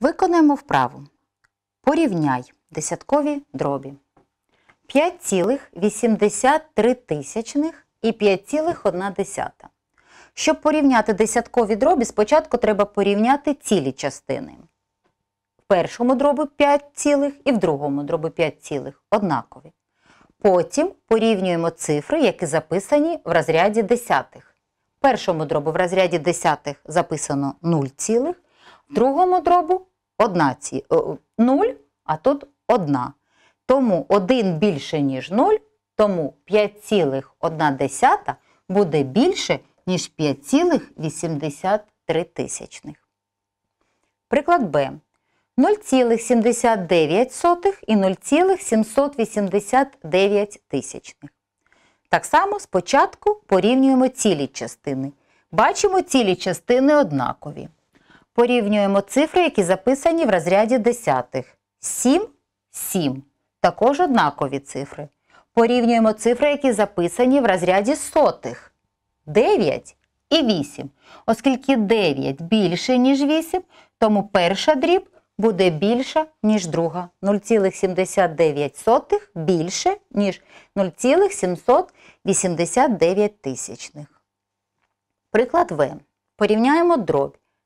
Виконаємо вправу. Порівняй десяткові дробі. 5,83 тисячних і 5,1. Щоб порівняти десяткові дроби, спочатку треба порівняти цілі частини. В першому дробу 5, цілих і в другому дробу 5, цілих однакові. Потім порівнюємо цифри, які записані в розряді десятих. В першому дробу в розряді десятих записано 0, цілих, другому дробу одна ці, о, е, 0, а тут 1. Тому 1 більше, ніж 0, тому 5,1 буде більше, ніж 5,83 Приклад Б. 0,79 і 0,789. Так само спочатку порівнюємо цілі частини. Бачимо, цілі частини однакові. Порівнюємо цифри, які записані в розряді десятих. 7, 7. Також однакові цифри. Порівнюємо цифри, які записані в розряді сотих. 9 і 8. Оскільки 9 більше, ніж 8, тому перша дріб буде більша, ніж друга. 0,79 більше, ніж 0,789. Приклад В. Порівняємо дробь.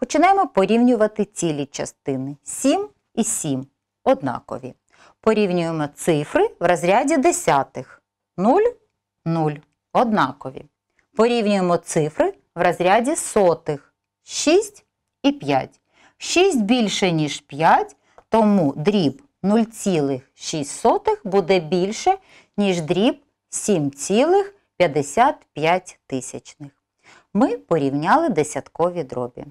Починаємо порівнювати цілі частини. 7 і 7 однакові. Порівнюємо цифри в розряді десятих. 0, 0 однакові. Порівнюємо цифри в розряді сотих. 6 і 5. 6 більше, ніж 5, тому дріб 0,6 буде більше, ніж дріб 7,55. Ми порівняли десяткові дроби.